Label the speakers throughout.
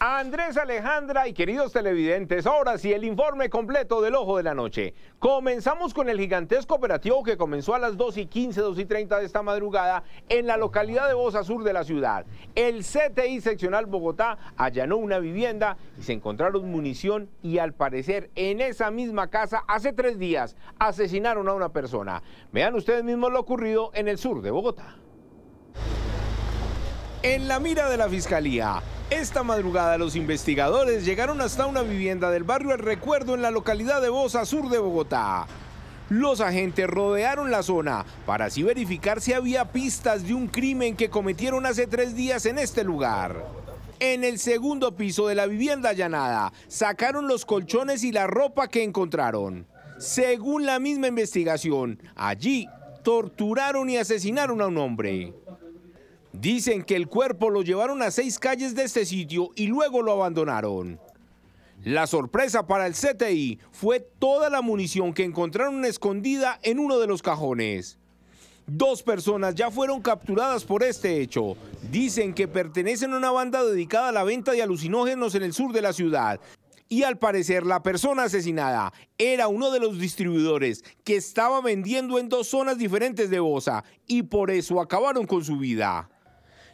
Speaker 1: Andrés Alejandra y queridos televidentes, ahora sí el informe completo del Ojo de la Noche. Comenzamos con el gigantesco operativo que comenzó a las 2 y 15, 2 y 30 de esta madrugada en la localidad de Bosa Sur de la ciudad. El CTI seccional Bogotá allanó una vivienda y se encontraron munición y al parecer en esa misma casa hace tres días asesinaron a una persona. Vean ustedes mismos lo ocurrido en el sur de Bogotá. En la mira de la Fiscalía, esta madrugada los investigadores llegaron hasta una vivienda del barrio El Recuerdo en la localidad de Bosa, sur de Bogotá. Los agentes rodearon la zona para así verificar si había pistas de un crimen que cometieron hace tres días en este lugar. En el segundo piso de la vivienda allanada, sacaron los colchones y la ropa que encontraron. Según la misma investigación, allí torturaron y asesinaron a un hombre. Dicen que el cuerpo lo llevaron a seis calles de este sitio y luego lo abandonaron. La sorpresa para el CTI fue toda la munición que encontraron escondida en uno de los cajones. Dos personas ya fueron capturadas por este hecho. Dicen que pertenecen a una banda dedicada a la venta de alucinógenos en el sur de la ciudad. Y al parecer la persona asesinada era uno de los distribuidores que estaba vendiendo en dos zonas diferentes de Bosa y por eso acabaron con su vida.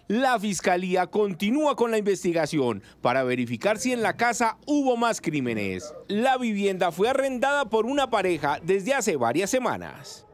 Speaker 1: La fiscalía continúa con la investigación para verificar si en la casa hubo más crímenes. La vivienda fue arrendada por una pareja desde hace varias semanas.